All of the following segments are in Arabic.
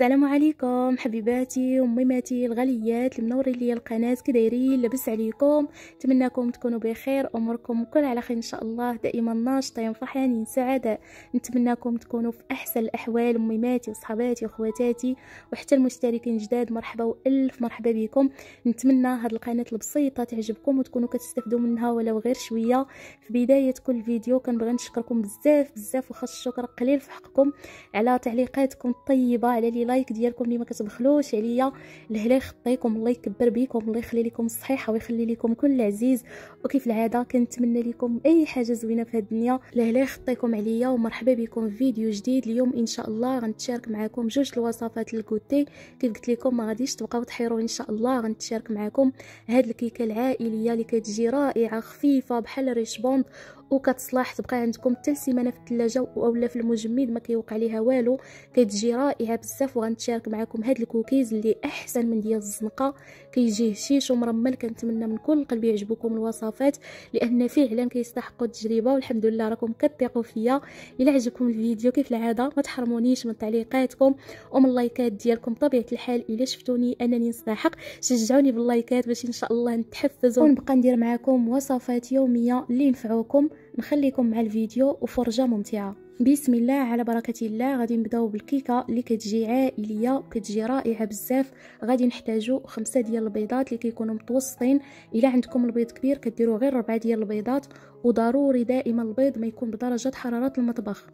السلام عليكم حبيباتي وميماتي الغاليات المنورين لي القناه كدايرين لاباس عليكم نتمنىكم تكونوا بخير اموركم كل على خير ان شاء الله دائما ناشطين فرحانين سعداء نتمنىكم تكونوا في احسن الاحوال ميماتي وصحباتي وخواتاتي وحتى المشتركين جداد مرحبا والف مرحبا بكم نتمنى هاد القناه البسيطه تعجبكم وتكونوا كتستافدوا منها ولو غير شويه في بدايه كل فيديو كنبغي نشكركم بزاف بزاف وخاص الشكر قليل في حقكم على تعليقاتكم الطيبه على لي اللايك ديالكم اللي ما كتبخلوش عليا لهلا يخطيكم الله يكبر بيكم الله يخلي لكم الصحيحه ويخلي لكم كل عزيز وكيف العاده كنتمنى لكم اي حاجه زوينه في هذه الدنيا لهلا يخطيكم عليا ومرحبا بكم في فيديو جديد اليوم ان شاء الله غنتشارك معكم جوج الوصفات الكوتي كيف قلت لكم ما غاديش تبقاو تحيروا ان شاء الله غنتشارك معكم هاد الكيكه العائليه اللي كتجي رائعه خفيفه بحال ريش بوند وكتصلاح تبقى عندكم حتى سيمانه في الثلاجه اولا في المجمد ما كيوقع ليها والو كتجي رائعه بزاف وغنتشارك معكم هاد الكوكيز اللي احسن من ديال الزنقه كيجي هشيش ومرمل كنتمنى من كل قلبي يعجبكم الوصفات لان فعلا كيستحقوا التجربه والحمد لله راكم كتثقوا فيا الا عجبكم الفيديو كيف العاده ما تحرمونيش من تعليقاتكم ومن اللايكات ديالكم طبيعه الحال الا شفتوني انني نستحق شجعوني باللايكات باش ان شاء الله نتحفز ونبقى ندير معكم وصفات يوميه اللي ينفعوكم نخليكم مع الفيديو وفرجه ممتعه بسم الله على بركه الله غادي نبداو بالكيكه اللي كتجي عائليه وكتجي رائعه بزاف غادي نحتاجو خمسة ديال البيضات اللي كيكونوا متوسطين الا عندكم البيض كبير كديروا غير ربعة ديال البيضات وضروري دائما البيض ما يكون بدرجه حراره المطبخ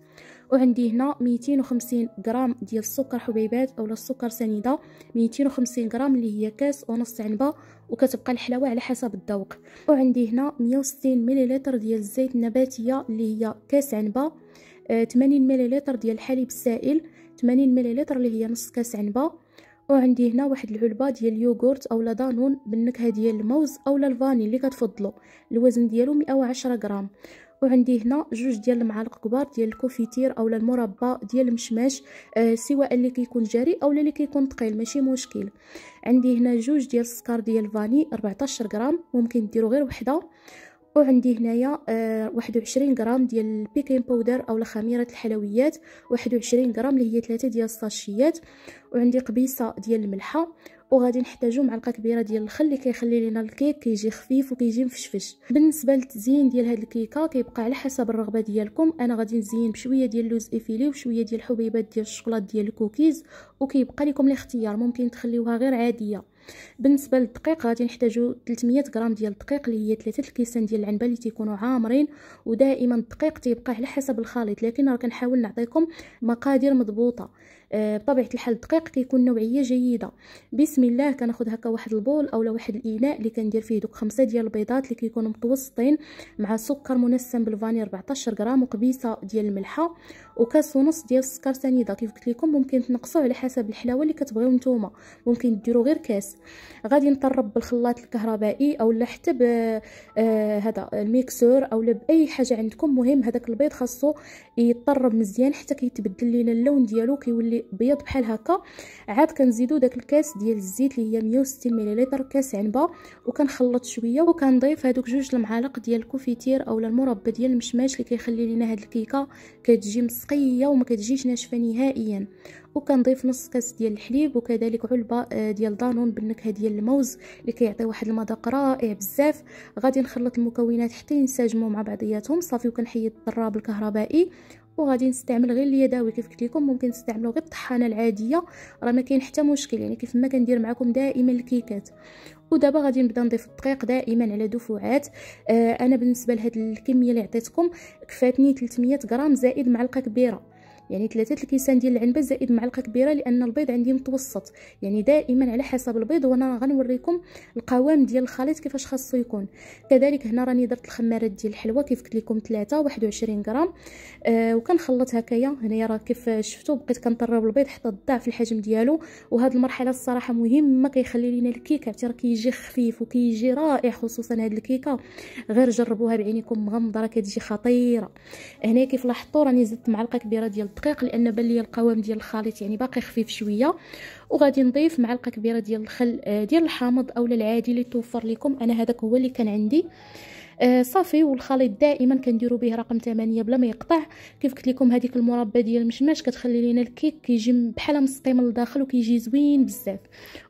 وعندي هنا 250 غرام ديال السكر حبيبات اولا السكر سنيده 250 غرام اللي هي كاس ونص عنبه وكتبقى الحلاوه على حسب الذوق وعندي هنا 160 مليلتر ديال الزيت النباتيه اللي هي كاس عنبه 80 مليلتر ديال الحليب السائل 80 مليلتر اللي هي نص كاس عنبه وعندي هنا واحد العلبه ديال اليوغورت اولا دانون بالنكهه ديال الموز اولا الفاني اللي كتفضلوا الوزن ديالو 110 غرام وعندي هنا جوج ديال المعالق كبار ديال الكوفيتير اولا المربى ديال المشماش آه سواء اللي كيكون جاري اولا اللي كيكون ثقيل ماشي مشكل عندي هنا جوج ديال السكر ديال الفاني 14 غرام ممكن ديروا غير وحده وعندي هنايا آه وعشرين غرام ديال البيكين باودر او خميره الحلويات واحد وعشرين غرام اللي هي ثلاثة ديال الصاشيات وعندي قبيصه ديال الملحه وغادي نحتاجو معلقه كبيره ديال الخل اللي كيخلي لنا الكيك كيجي خفيف وكيجي مفشفش بالنسبه للتزيين ديال هاد الكيكه كيبقى على حسب الرغبه ديالكم انا غادي نزين بشويه ديال اللوز افيلي وشويه ديال الحبيبات ديال الشوكولات ديال الكوكيز وكيبقى لكم الاختيار ممكن تخليوها غير عاديه بالنسبه للدقيق غادي نحتاجو 300 غرام ديال الدقيق اللي هي 3 الكيسان ديال العنبه اللي تيكونوا عامرين ودائما الدقيق تيبقى على حسب الخليط لكن راه كنحاول نعطيكم مقادير مضبوطه آه، بطبيعه الحال الدقيق كيكون نوعيه جيده بسم الله كناخذ هكا واحد البول اولا واحد الاناء اللي كندير فيه دوك خمسه ديال البيضات اللي كيكونوا متوسطين مع سكر منسم بالفاني 14 غرام وقبيصه ديال الملحه وكاس ونص ديال السكر سنيده كيف قلت لكم ممكن تنقصوه على حسب الحلاوه اللي كتبغيو نتوما ممكن ديروا غير كاس غادي نطرب بالخلاط الكهربائي او لا حتى آه، هذا الميكسور او لا باي حاجه عندكم مهم هذاك البيض خاصو يطرب مزيان حتى كيتبدل لينا اللون ديالو كيولي بيض بحال هكا عاد كنزيدو داك الكاس ديال الزيت اللي هي 160 مليلتر كاس عنبه وكنخلط شويه وكنضيف هذوك جوج المعالق ديال الكوفيتير اولا المربى ديال المشماش اللي كيخلي لينا هاد الكيكه كتجي نقيه وما كتجيش ناشفه نهائيا وكنضيف نص كاس ديال الحليب وكذلك علبه آه، ديال دانون بالنكهه ديال الموز اللي كيعطي واحد المذاق رائع بزاف غادي نخلط المكونات حتى ينسجموا مع بعضياتهم صافي وكنحيد الضراب الكهربائي وغادي نستعمل غير اليدوي كيف قلت لكم ممكن تستعملوا غير الطحانه العاديه راه ما كاين حتى مشكل يعني كيف ما كندير معكم دائما الكيكات ودابا غادي نبدا نضيف الدقيق دائما على دفعات آه انا بالنسبه لهاد الكميه اللي عطيتكم كفاتني 300 غرام زائد معلقه كبيره يعني ثلاثة الكيسان ديال العنبة زائد معلقة كبيرة لأن البيض عندي متوسط يعني دائما على حسب البيض وأنا غنوريكم القوام ديال الخليط كيفاش خاصو يكون كذلك هنا راني درت الخمارات ديال الحلوى كيف قلت لكم ثلاثة واحد وعشرين غرام آه وكنخلط هكايا هنايا راه كيف شفتوا بقيت كنطرب البيض حتى الضعف الحجم ديالو وهاد المرحلة الصراحة مهمة كيخلي لينا الكيكة عرفتي راه كيجي خفيف وكيجي رائع خصوصا هاد الكيكة غير جربوها بعينيكم مغمضة راه كتجي خطيرة هنا كيف لاحظتوا راني زدت معلقة كبيرة ديال الدقيق لان بان لي القوام ديال الخليط يعني باقي خفيف شويه وغادي نضيف معلقه كبيره ديال الخل آه، ديال الحامض اولا العادي اللي توفر لكم انا هذاك هو اللي كان عندي آه صافي والخليط دائما كنديروا به رقم 8 بلا ما يقطع كيف قلت لكم هذيك المربى ديال المشماش كتخلي لينا الكيك كيجي بحال مسطي من الداخل وكيجي زوين بزاف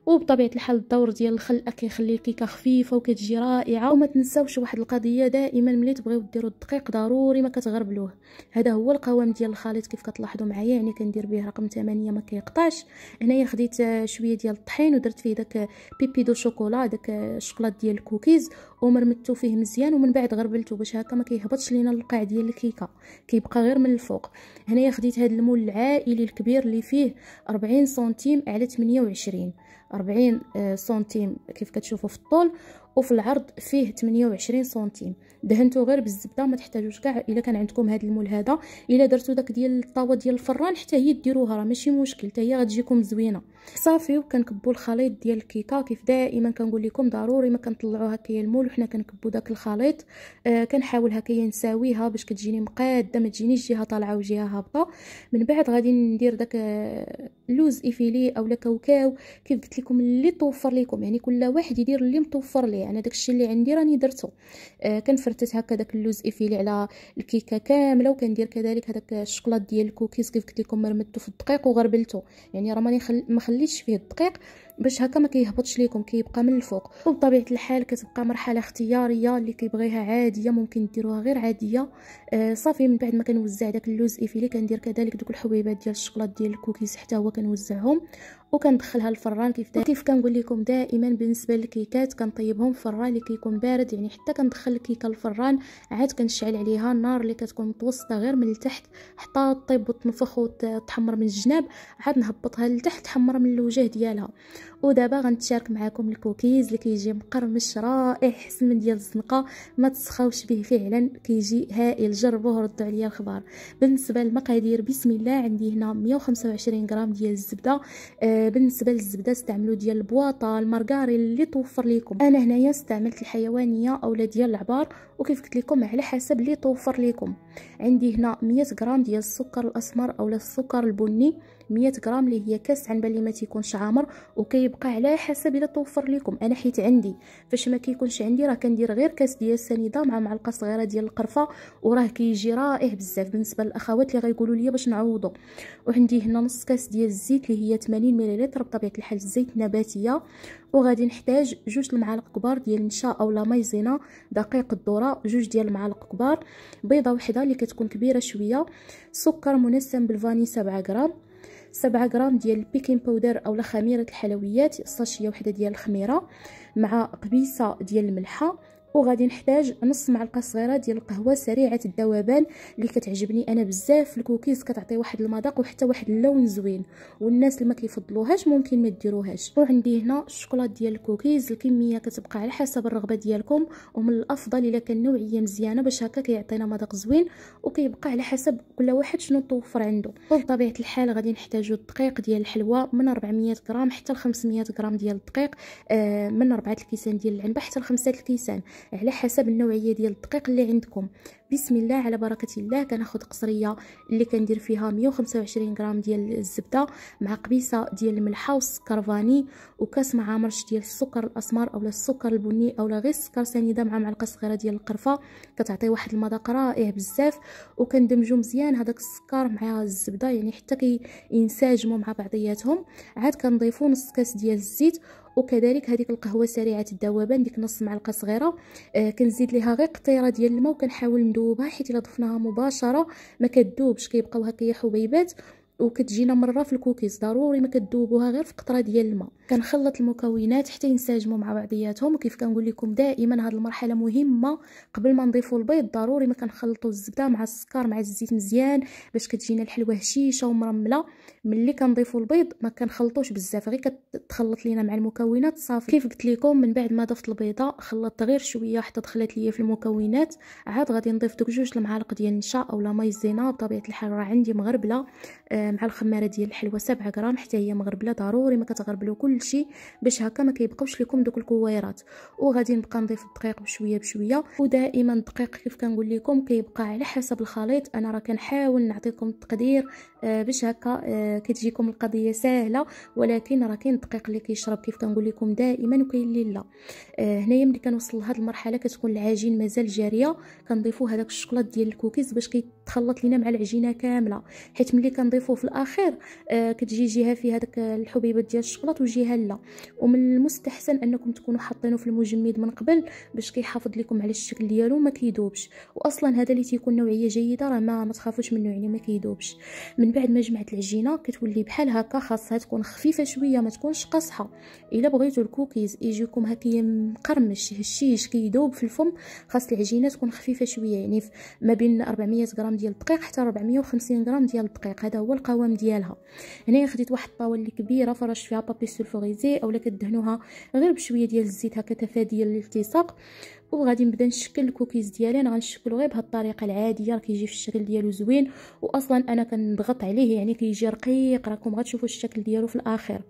وبطبيعه الحال الدور ديال الخل كيخلي الكيكه خفيفه وكتجي رائعه وما تنساوش واحد القضيه دائما ملي تبغيو ديروا الدقيق ضروري ما كتغربلوه هذا هو القوام ديال الخليط كيف كتلاحظوا معايا يعني كندير به رقم 8 ما كيقطعش هنايا خديت شويه ديال الطحين ودرت فيه داك بيبي دو شوكولا داك الشوكولات ديال الكوكيز ومرمتو فيه مزيان ومن بعد غربلته باش هكا ما كيهبطش لينا القاع ديال الكيكه كيبقى غير من الفوق هنايا خديت هذا المول العائلي الكبير اللي فيه 40 سنتيم على 28 40 آه، سنتيم كيف كتشوفوا في الطول وفي العرض فيه 28 سنتيم دهنتو غير بالزبده ما تحتاجوش كاع الا كان عندكم هذا المول هذا الا درتو داك ديال الطاوه ديال الفران حتى هي ديروها راه ماشي مشكل حتى هي غتجيكم زوينه صافي وكنكبوا الخليط ديال الكيكه كيف دائما كنقول لكم ضروري ما كنطلعوها هكايا المول وحنا كنكبوا داك الخليط آه كنحاول هكايا نساويها باش كتجيني مقاده ما تجينيش جهه طالعه وجهه هابطه من بعد غادي ندير داك آه، لوز ايفيلي اولا كاوكاو كيف قلت لكم اللي توفر لكم يعني كل واحد يدير اللي متوفر ليه انا داكشي اللي عندي راني درته آه كنفرتت هكا داك اللوز افيلي على الكيكه كامله وكندير كذلك هذاك الشكلاط ديال الكوكيز كيف قلت لكم مرمدته في الدقيق وغربلته يعني راه ماني خل... ما خليتش فيه الدقيق باش هكا ما كيهبطش ليكم كيبقى من الفوق وبطبيعه الحال كتبقى مرحله اختياريه اللي كيبغيها عاديه ممكن ديروها غير عاديه آه صافي من بعد ما كنوزع داك اللوز ايفيلي كندير كذلك دوك الحبيبات ديال الشوكولات ديال الكوكيز حتى هو كنوزعهم وكندخلها الفران كيف دا. كيف كنقول لكم دائما بالنسبه للكيكات كنطيبهم في الفران اللي كيكون بارد يعني حتى كندخل الكيكه الفران عاد كنشعل عليها النار اللي كتكون متوسطه غير من التحت حتى طيب وتنفخ وتحمر من الجناب عاد نهبطها لتحت تحمر من الوجه ديالها ودابا غنتشارك معكم الكوكيز اللي كيجي مقرمش رائع حسن من ديال الزنقه ما تسخاوش به فعلا كيجي هائل جربوه ردوا عليا الخبر بالنسبه للمقادير بسم الله عندي هنا 125 غرام ديال الزبده آه بالنسبه للزبده استعملوا ديال البواطه المارغارين اللي توفر لكم انا هنايا استعملت الحيوانيه اولا ديال العبار وكيف قلت لكم على حسب اللي توفر لكم عندي هنا 100 غرام ديال السكر الاسمر اولا السكر البني 100 غرام اللي هي كاس عن بالي ما تيكونش عامر وكيبقى على حسب الا توفر لكم انا حيت عندي فاش ما كيكونش عندي راه كندير غير كاس ديال السنيده مع معلقه صغيره ديال القرفه وراه كيجي رائع بزاف بالنسبه للاخوات اللي غيقولوا لي باش نعوضه وعندي هنا نص كاس ديال الزيت اللي هي 80 ملل بطبيعه الحال الزيت نباتيه وغادي نحتاج جوج المعالق كبار ديال النشا اولا مايزينا دقيق الذره جوج ديال المعالق كبار بيضه وحده اللي كتكون كبيره شويه سكر منسم بالفاني 7 غرام 7 غرام ديال البيكين باودر اولا خميره الحلويات ساشيه وحده ديال الخميره مع قبيصه ديال الملحه وغادي نحتاج نص معلقه صغيره ديال القهوه سريعه الذوبان اللي كتعجبني انا بزاف الكوكيز كتعطي واحد المذاق وحتى واحد اللون زوين والناس اللي ما كيفضلوهاش ممكن ما ديروهاش وعندي هنا الشوكولاط ديال الكوكيز الكميه كتبقى على حسب الرغبه ديالكم ومن الافضل الا كان نوعيه مزيانه باش هكا كيعطينا مذاق زوين وكيبقى على حسب كل واحد شنو توفر عنده وبطبيعه الحال غادي نحتاجوا الدقيق ديال الحلوى من 400 غرام حتى ل 500 غرام ديال الدقيق آه من 4 الكيسان ديال العنبه حتى ل 5 الكيسان على حسب النوعيه ديال الدقيق اللي عندكم بسم الله على بركه الله كناخذ قصريه اللي كندير فيها 125 غرام ديال الزبده مع قبيصه ديال الملحه والسكر فاني وكاس مع ديال السكر الاسمر اولا السكر البني اولا غير السكر سنيده مع معلقه صغيره ديال القرفه كتعطي واحد المذاق رائع بزاف وكندمجو مزيان هذاك السكر مع الزبده يعني حتى كينسجموا مع بعضياتهم عاد كنضيفو نص كاس ديال الزيت وكذلك هذيك القهوه سريعه الذوبان ديك نص معلقه صغيره آه كنزيد ليها غير قطيره ديال الماء وكنحاول مندوبه حيت الا ضفناها مباشره ما كدوبش كيبقاو هكا حبيبات وكتجينا مره في الكوكيز ضروري ما كتذوبوها غير في قطره ديال الماء كنخلط المكونات حتى ينسجموا مع بعضياتهم وكيف كنقول لكم دائما هذه المرحله مهمه قبل ما نضيفوا البيض ضروري ما كنخلطوا الزبده مع السكر مع الزيت مزيان باش كتجينا الحلوه هشيشه ومرمله ملي كنضيفوا البيض ما كنخلطوش بزاف غير كتخلط لينا مع المكونات صافي كيف قلت لكم من بعد ما ضفت البيضه خلطت غير شويه حتى دخلت ليا في المكونات عاد غادي نضيف دوك جوج المعالق ديال النشا اولا مايزينا بطبيعه الحال راه عندي مغربله آه مع الخماره ديال الحلوى 7 غرام حتى هي مغربله ضروري ما كتغربلو كلشي باش هكا ما كيبقاوش لكم دوك الكويرات وغادي نبقى نضيف الدقيق بشويه بشويه ودائما الدقيق كيف كنقول لكم كيبقى على حسب الخليط انا راه كنحاول نعطيكم التقدير آه، باش هكا آه، كتجيكم القضيه سهله ولكن راه كاين الدقيق اللي كيشرب كيف كنقول لكم دائما وكاين اللي لا آه، هنايا ملي كنوصل لهاد المرحله كتكون العجين مازال جاريه كنضيفو هذاك الشكلاط ديال الكوكيز باش كيتخلط لينا مع العجينه كامله حيت ملي كنضيفو وفي الاخير آه، كتجي جهه فيها داك الحبيبات ديال الشكلاط وجهه لا ومن المستحسن انكم تكونوا حاطينه في المجمد من قبل باش كيحافظ لكم على الشكل ديالو ما كيدوبش واصلا هذا اللي تيكون نوعيه جيده راه ما ما تخافوش منه يعني ما كيدوبش من بعد ما جمعت العجينه كتولي بحال هكا خاصها تكون خفيفه شويه ما تكونش قاصحه الا بغيتو الكوكيز يجيكم هكا مقرمش هشيش كيدوب في الفم خاص العجينه تكون خفيفه شويه يعني ما بين 400 غرام ديال الدقيق حتى 450 غرام ديال الدقيق هذا هو القوام ديالها هنايا خديت واحد الطاوله كبيره فرشت فيها بابي سلفوريزي اولا كدهنوها غير بشويه ديال الزيت هكا تفاديا للالتصاق وغادي نبدا نشكل الكوكيز ديالي انا غنشكلو غير بهاد الطريقه العاديه راه كيجي في الشكل ديالو زوين واصلا انا كنضغط عليه يعني كيجي رقيق راكم غتشوفوا الشكل ديالو في الاخر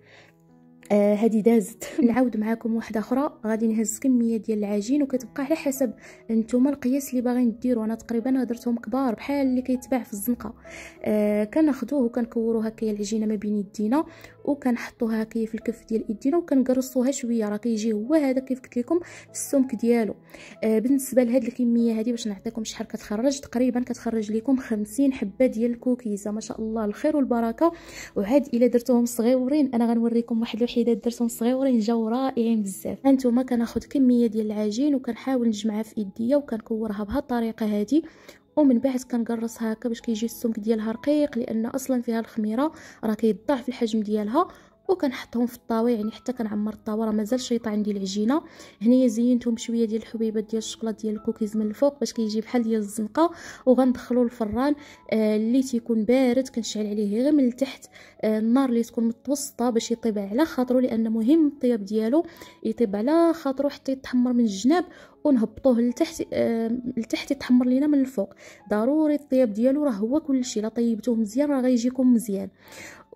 آه هذه دازت نعاود معاكم واحده اخرى غادي نهز كميه ديال العجين وكتبقى على حسب نتوما القياس اللي باغيين ديروا انا تقريبا درتهم كبار بحال اللي كيتباع في الزنقه آه كناخذوه وكنكورو هكا العجينه ما بين يدينا وكنحطوها هكا في الكف ديال ايدينا وكنقرصوها شويه راه كيجي هو هذا كيف قلت لكم السمك ديالو آه بالنسبه لهاد الكميه هذه باش نعطيكم شحال كتخرج تقريبا كتخرج لكم خمسين حبه ديال الكوكيز ما شاء الله الخير والبركه وعاد الا درتوهم صغيورين انا غنوريكم واحد الوحيدات درتهم صغيورين جاو رائعين بزاف هانتوما كناخذ كميه ديال العجين وكنحاول نجمعها في ايديا وكنكورها بهاد الطريقه هذه ومن بعد كنقرص هكا باش كيجي السمك ديالها رقيق لان اصلا فيها الخميره راه كيضاعف الحجم ديالها وكنحطهم في الطاوه يعني حتى كنعمر الطاوه راه مازال شيطه عندي العجينه هنايا زينتهم بشويه ديال الحبيبات ديال الشوكولاط ديال الكوكيز من الفوق باش كيجي بحال ديال الزنقه وغندخلو الفران آه اللي تيكون بارد كنشعل عليه غير من التحت آه النار اللي تكون متوسطه باش يطيب على خاطرو لان مهم الطياب ديالو يطيب على خاطرو حتى يتحمر من الجناب ونهبطوه لتحت آه لتحت يتحمر لينا من الفوق ضروري الطياب ديالو راه هو كلشي لا طيبتوه مزيان راه غيجيكم مزيان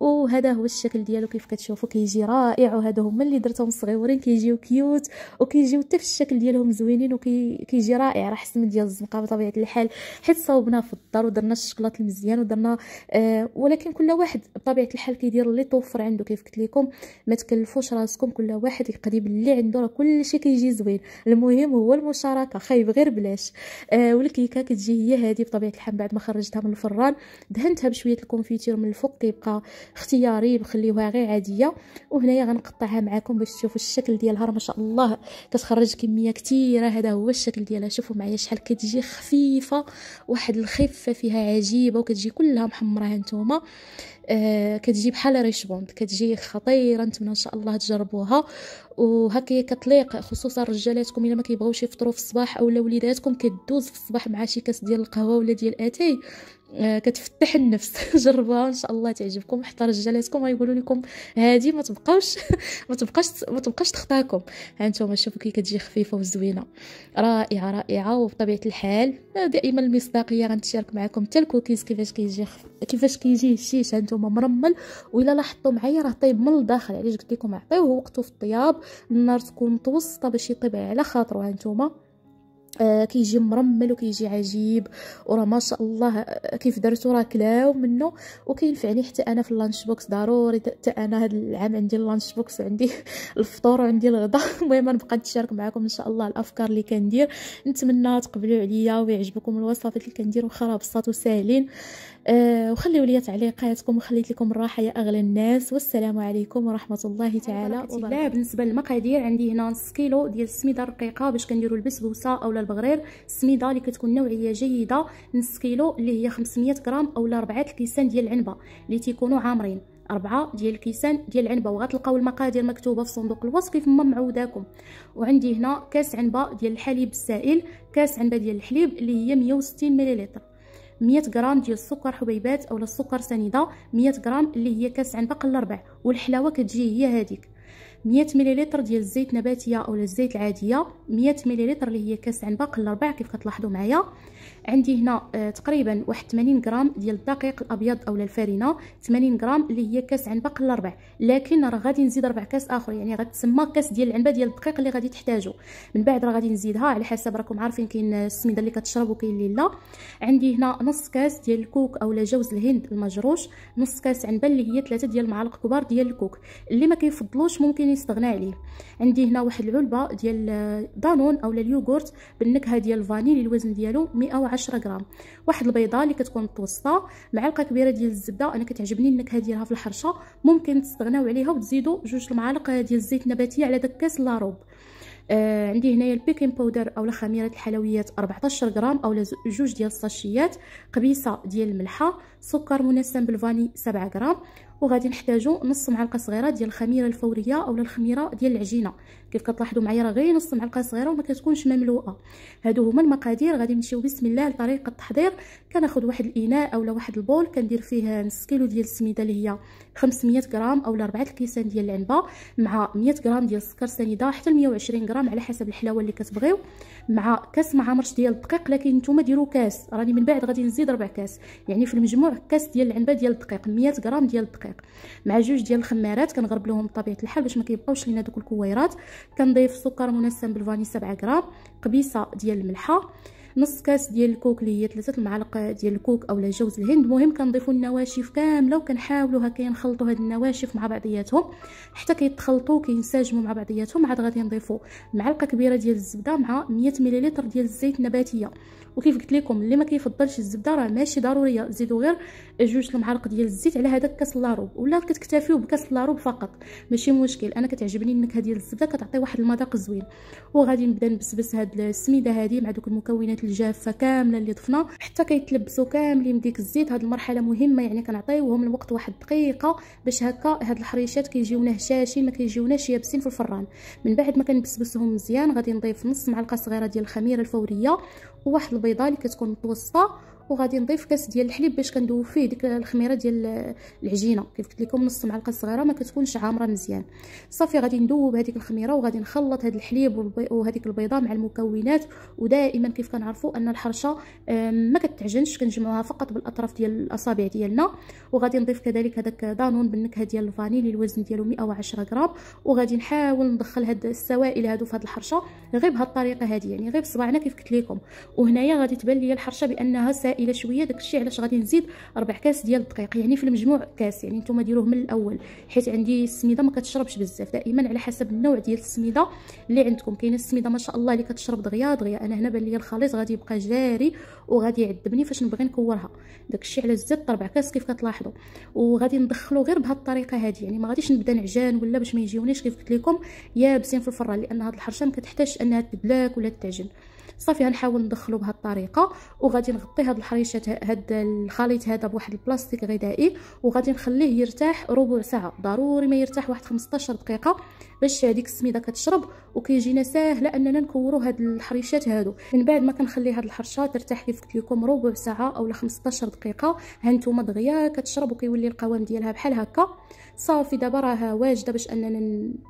وهذا هو الشكل ديالو كيف كتشوفوا كيجي رائع وهذا هما اللي درتهم صغيورين كيجيو كيوت وكيجيو حتى في الشكل ديالهم زوينين وكيجي رائع راه حسن ديال الزنقه بطبيعه الحال حيت صوبناه في الدار ودرنا الشكلاط المزيان ودرنا آه ولكن كل واحد بطبيعه الحال كيدير اللي توفر عنده كيف قلت لكم ما تكلفوش راسكم كل واحد يقرب اللي عنده راه كلشي كيجي زوين المهم هو المشاركه خايب غير بلاش آه والكيكه كتجي هي هذه بطبيعه الحال بعد ما خرجتها من الفران دهنتها بشويه الكونفيتير من الفوق كيبقى اختياري بخليوها غير عاديه وهنايا غنقطعها معكم باش تشوفوا الشكل ديالها ما شاء الله كتخرج كميه كثيره هذا هو الشكل ديالها شوفوا معايا شحال كتجي خفيفه واحد الخفه فيها عجيبه وكتجي كلها محمره نتوما آه كتجي بحال ريشبوند كتجي خطيره نتمنى ان شاء الله تجربوها وهكا كتليق خصوصا رجالاتكم الا ما كيبغوش يفطروا في الصباح اولا وليداتكم كدوز في الصباح مع شي كاس ديال القهوه ولا ديال اتاي آه، كتفتح النفس جربوها ان شاء الله تعجبكم حتى رجالاتكم غيقولوا لكم هادي ما تبقاوش ما تبقاش ما تبقاش تخطاكم هانتوما شوفوا كي كتجي خفيفه وزوينه رائعه رائعه وبطبيعه الحال دائما المصداقيه غنتشارك معكم حتى الكوكيز كيفاش كيجي خف... كيفاش كيجي الشيش هانتوما مرمل والا لاحظتوا معايا راه طيب من الداخل علاش قلت لكم عطيوه وقته في الطياب النار تكون متوسطه باش يطيب على خاطرها نتوما آه كيجي مرمل وكيجي عجيب وراه ما شاء الله آه، كيف درتو راه كلاو منه وكينفعني حتى انا في اللانش بوكس ضروري حتى انا هذا العام عندي اللانش بوكس عندي الفطور وعندي الغداء المهم نبقى نتشارك معكم ان شاء الله الافكار اللي كندير نتمنى تقبلوا عليا ويعجبكم الوصفات اللي كندير وخا راه بساط وساهلين آه، وخليوا لي تعليقاتكم وخليت لكم الراحه يا اغلى الناس والسلام عليكم ورحمه الله تعالى وبركاته بالنسبه للمقادير عندي هنا نص كيلو ديال السميده الرقيقه باش كنديروا البسبوسه اولا البغرير السميده اللي كتكون نوعيه جيده نص كيلو اللي هي 500 غرام اولا ربعه الكيسان ديال العنبه اللي تيكونوا عامرين أربعة ديال الكيسان ديال العنبة وغتلقاو المقادير مكتوبة في صندوق الوصف كيف ما معوداكم وعندي هنا كاس عنبة ديال الحليب السائل كاس عنبة ديال الحليب اللي هي 160 مليلتر 100 غرام ديال السكر حبيبات اولا السكر سنيده 100 غرام اللي هي كاس عنبق الربع والحلاوه كتجي هي هذيك 100 مليلتر ديال الزيت نباتيه اولا الزيت العاديه 100 مليلتر اللي هي كاس باقي الاربع كيف كتلاحظوا معايا عندي هنا آه، تقريبا واحد 80 غرام ديال الدقيق الابيض اولا الفارينه 80 غرام اللي هي كاس عنبق ربع لكن راه غادي نزيد ربع كاس اخر يعني غتسمى كاس ديال العنبه ديال الدقيق اللي غادي تحتاجو من بعد راه غادي نزيدها على حسب راكم عارفين كاين السميده اللي كتشرب وكاين اللي لا عندي هنا نص كاس ديال الكوك اولا جوز الهند المجروش نص كاس عنبه اللي هي ثلاثة ديال المعالق كبار ديال الكوك اللي ما كيفضلوش ممكن يستغنى عليه عندي هنا واحد العلبه ديال آه، دانون اولا اليوغورت بالنكهه ديال الفانيل الوزن ديالو 100 او 10 غرام واحد البيضه اللي كتكون متوسطه معلقه كبيره ديال الزبده انا كتعجبني النكهه ديالها في الحرشه ممكن تستغناو عليها وتزيدوا جوج المعالق ديال الزيت النباتي على داك كاس لاروب آه عندي هنايا البيكين باودر اولا خميره الحلويات 14 غرام اولا جوج ديال الساشيات قبيصه ديال الملحه سكر منسم بالفاني 7 غرام وغادي نحتاجو نص معلقه صغيره ديال الخميره الفوريه اولا الخميره ديال العجينه كيف كتلاحظوا معايا راه غير نص معلقه صغيره وما كتكونش مملوءه هادو هما المقادير غادي نمشيو بسم الله لطريقه التحضير كناخذ واحد الاناء اولا واحد البول كندير فيه نص كيلو ديال السميده اللي هي 500 غرام اولا 4 الكيسان ديال العنبه مع 100 غرام ديال السكر سنيده حتى 120 غرام على حسب الحلاوه اللي كتبغيو مع كاس مع مرش ديال الدقيق لكن نتوما ديروا كاس راني من بعد غادي نزيد ربع كاس يعني في المجموع كاس ديال العنبه ديال الدقيق 100 غرام ديال الدقيق دقائق مع جوج ديال الخمارات كنغرب لهم بطبيعه الحال باش ما كيبقاوش لينا دوك الكويرات كنضيف سكر منسم بالفاني 7 غرام قبيصه ديال الملحه نص كاس ديال الكوك اللي هي ثلاثه المعالق ديال الكوك اولا جوز الهند المهم كنضيفوا النواشف كامله وكنحاولوا هكا نخلطوا هاد النواشف مع بعضياتهم حتى كيتخلطوا كينسجموا مع بعضياتهم عاد غادي نضيفوا معلقه كبيره ديال الزبده مع 100 ملل ديال الزيت النباتيه وكيف قلت لكم اللي ما كيفضلش الزبده راه ماشي ضروريه زيدوا غير جوج المعالق ديال الزيت على هذاك كاس لاروب ولا كتكتفيوا بكاس لاروب فقط ماشي مشكل انا كتعجبني النكهه ديال الزبده كتعطي واحد المذاق زوين وغادي نبدا نبسبس هاد السميده هذه مع دوك المكونات الزيت الجافه كامله اللي ضفنا حتى كيتلبسوا كاملين ديك الزيت هذه المرحله مهمه يعني كنعطيوهم الوقت واحد دقيقه باش هكا هاد الحريشات كيجيونا هشاشين ما كيجيوناش يابسين في الفران من بعد ما كنبسبسهم مزيان غادي نضيف نص معلقه صغيره ديال الخميره الفوريه وواحد البيضه اللي كتكون متوسطه وغادي نضيف كاس ديال الحليب باش كندوب فيه ديك الخميره ديال العجينه كيف قلت لكم نص معلقه صغيره ما كتكونش عامره مزيان صافي غادي ندوب هذيك الخميره وغادي نخلط هذا الحليب وهذيك البيضه مع المكونات ودائما كيف كنعرفوا ان الحرشه ما كتعجنش كنجمعوها فقط بالاطراف ديال الاصابع ديالنا وغادي نضيف كذلك هذاك دانون بالنكهه ديال الفانيلي الوزن ديالو 110 غرام وغادي نحاول ندخل هاد السوائل هادو في هاد الحرشه غير بهاد الطريقه هادي يعني غير بصبعنا كيف قلت لكم وهنايا غادي تبان لي الحرشه بانها سائله هائله شويه داكشي علاش غادي نزيد ربع كاس ديال الدقيق يعني في المجموع كاس يعني نتوما ديروه من الاول حيت عندي السميده ما كتشربش بزاف دائما على حسب النوع ديال السميده اللي عندكم كاينه السميده ما شاء الله اللي كتشرب دغيا دغيا انا هنا بان لي الخليط غادي يبقى جاري وغادي يعذبني فاش نبغي نكورها داكشي علاش زدت ربع كاس كيف كتلاحظوا وغادي ندخلو غير بهاد الطريقه هادي يعني ما غاديش نبدا نعجان ولا باش ما يجيونيش كيف قلت لكم يابسين في الفران لان هاد الحرشه ما كتحتاجش انها تبدلاك ولا تعجن صافي غنحاول ندخلو بهذه الطريقه وغادي نغطي هاد الحريشات هاد الخليط هذا بواحد البلاستيك غذائي وغادي نخليه يرتاح ربع ساعه ضروري ما يرتاح واحد 15 دقيقه باش هذيك السميده كتشرب وكيجينا ساهله اننا نكورو هاد الحريشات هادو من بعد ما كنخلي هاد الحرشه ترتاح كيف قلت ربع ساعه اولا 15 دقيقه ها نتوما دغيا كتشرب وكيولي القوام ديالها بحال هكا صافي دابا راها واجده باش اننا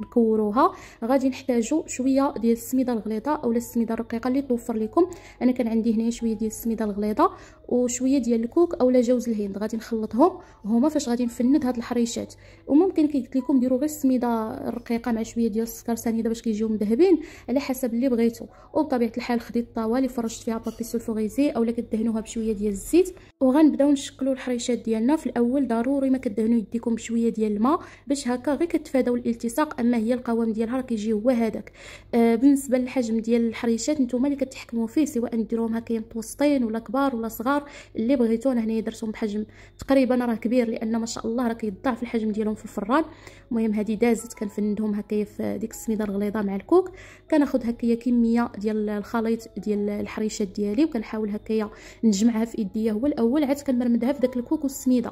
نكوروها غادي نحتاجو شويه ديال السميده الغليظه اولا السميده الرقيقه اللي توفر لكم انا كان عندي هنا شويه ديال السميده الغليظه وشويه ديال الكوك اولا جوز الهند غادي نخلطهم هما فاش غادي نفند هاد الحريشات وممكن كي قلت لكم ديروا غير السميده الرقيقه مع شويه ديال السكر سنيده باش كيجيو مذهبين على حسب اللي بغيتو وبطبيعه الحال خديت الطاوه اللي فرشت فيها بابي سولفوغيزي اولا كدهنوها بشويه ديال الزيت وغنبداو نشكلوا الحريشات ديالنا في الاول ضروري ما كدهنوا يديكم بشويه ديال الماء باش هكا غير كتفاداو الالتصاق اما هي القوام ديالها راه كيجي هو هذاك آه بالنسبه للحجم ديال الحريشات نتوما اللي كتحكموا فيه سواء ديروهم هكا متوسطين ولا كبار ولا صغار الخضار اللي بغيتو انا هنايا درتهم بحجم تقريبا راه كبير لان ما شاء الله راه كيضاعف الحجم ديالهم في الفران المهم هذه دازت كنفندهم هكايا في ديك السميده الغليظه مع الكوك كناخذ هكايا كميه ديال الخليط ديال الحريشات ديالي وكنحاول هكايا نجمعها في يديا هو الاول عاد كنمرمدها في داك الكوك والسميده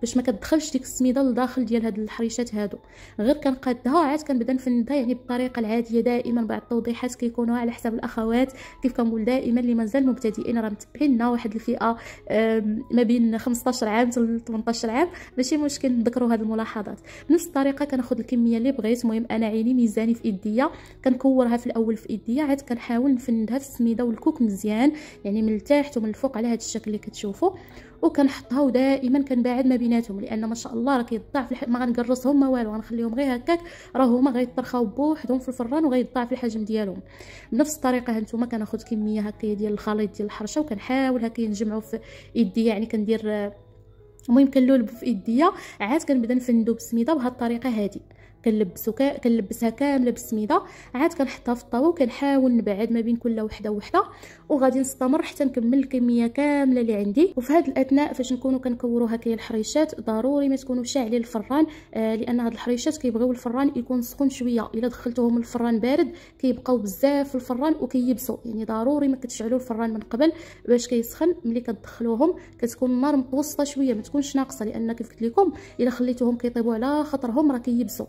باش ما كتدخلش ديك السميده لداخل ديال هاد الحريشات هادو غير كنقادها عاد كنبدا نفندها يعني بالطريقه العاديه دائما بعض التوضيحات كيكونوا على حساب الاخوات كيف كنقول دائما اللي مازال مبتدئين راه متبعيننا واحد الفئه ما بين 15 عام حتى 18 عام ماشي مشكل نذكروا هاد الملاحظات بنفس الطريقه كناخذ الكميه اللي بغيت المهم انا عيني ميزاني في ايديا كنكورها في الاول في ايديا عاد كنحاول نفندها في السميده والكوك مزيان يعني من التحت ومن الفوق على هذا الشكل اللي كتشوفوا وكنحطها ودائما كنباعد ما بين بيناتهم لان ما شاء الله راه الح... ما غنقرصهم ما والو غنخليهم غير هكاك راه هما غيطرخاو بوحدهم في الفران وغيضاعف الحجم ديالهم بنفس الطريقه هانتوما كناخذ كميه هكا ديال الخليط ديال الحرشه وكنحاول هكا نجمعو في يدي يعني كندير المهم كنلولب في ايديا عاد كنبدا نفندو بالسميده بهاد الطريقه هادي كنلبسو كنلبسها كامله بالسميده عاد كنحطها في الطاوه وكنحاول نبعد ما بين كل وحده وحده وغادي نستمر حتى نكمل الكميه كامله اللي عندي وفي هذا الاثناء فاش نكونوا كنكوروها كاين الحريشات ضروري ما تكونوا شاعلين الفران آه لان هاد الحريشات كيبغيو الفران يكون سخون شويه الا دخلتوهم الفران بارد كيبقاو بزاف في الفران وكيبسوا يعني ضروري ما كتشعلوا الفران من قبل باش كيسخن ملي كتدخلوهم كتكون النار متوسطه شويه ما تكونش ناقصه لان كيف قلت لكم الا خليتوهم كيطيبوا على خاطرهم راه كيبسوا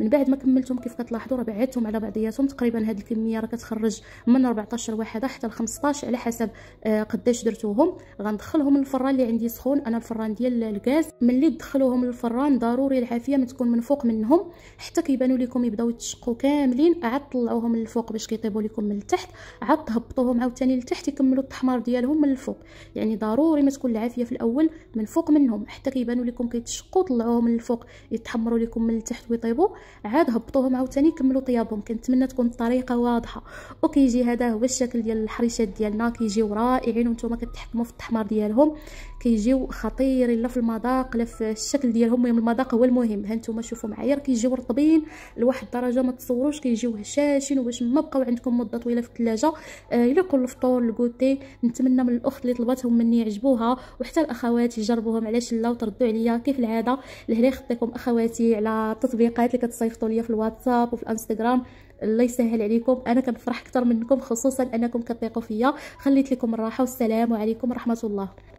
من بعد ما كملتهم كيف كتلاحظوا راه بعدتهم على بعضياتهم تقريبا هاد الكميه راه كتخرج من 14 واحده حتى ل 15 على حسب آه قداش درتوهم غندخلهم للفران اللي عندي سخون انا الفران ديال الغاز ملي تدخلوهم للفران ضروري العافيه ما تكون من فوق منهم حتى كيبانوا لكم يبداو يتشقوا كاملين عاد طلعوهم للفوق باش كيطيبوا لكم من التحت عاد هبطوهم عاوتاني لتحت يكملوا التحمار ديالهم من الفوق يعني ضروري ما تكون العافيه في الاول من فوق منهم حتى كيبانوا لكم كيتشقوا طلعوهم من الفوق يتحمروا لكم من التحت ويطيبوا طيبوا عاد هبطوهم عاوتاني كملوا طيابهم كنتمنى تكون الطريقه واضحه وكيجي هذا هو الشكل ديال الحريشات ديالنا كيجيو رائعين وانتم كتحكموا في التحمر ديالهم كيجيو خطيرين لا في المذاق لا في الشكل ديالهم المهم المذاق هو المهم ها انتم شوفوا معايا كيجيو رطبين لواحد الدرجه ما تصوروش كيجيو هشاشين وباش ما بقاو عندكم مده طويله في الثلاجه آه، الا كل الفطور الكوتي نتمنى من الاخت اللي طلبتهم مني يعجبوها وحتى الاخوات يجربوهم علاش لا وتردوا عليا كيف العاده لهنا خطيكم اخواتي على التطبيقات اللي كتصيفطوا ليا في الواتساب وفي الانستغرام الله يسهل عليكم انا كنفرح اكثر منكم خصوصا انكم كتيقوا فيا خليت لكم الراحه والسلام عليكم ورحمه الله